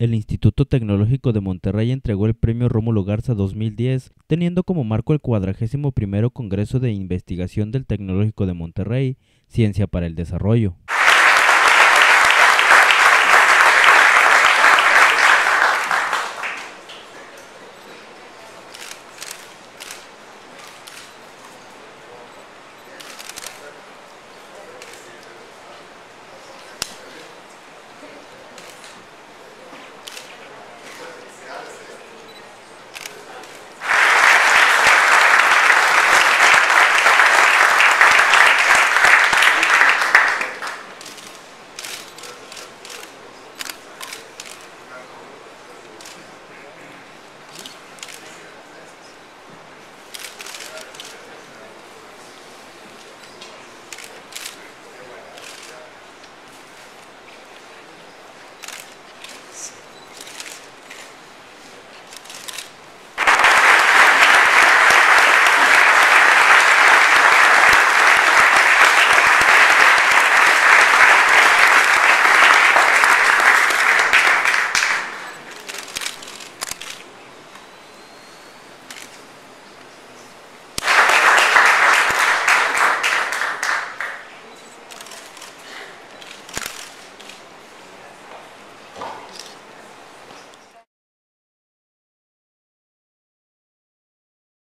El Instituto Tecnológico de Monterrey entregó el Premio Rómulo Garza 2010, teniendo como marco el 41 Congreso de Investigación del Tecnológico de Monterrey, Ciencia para el Desarrollo.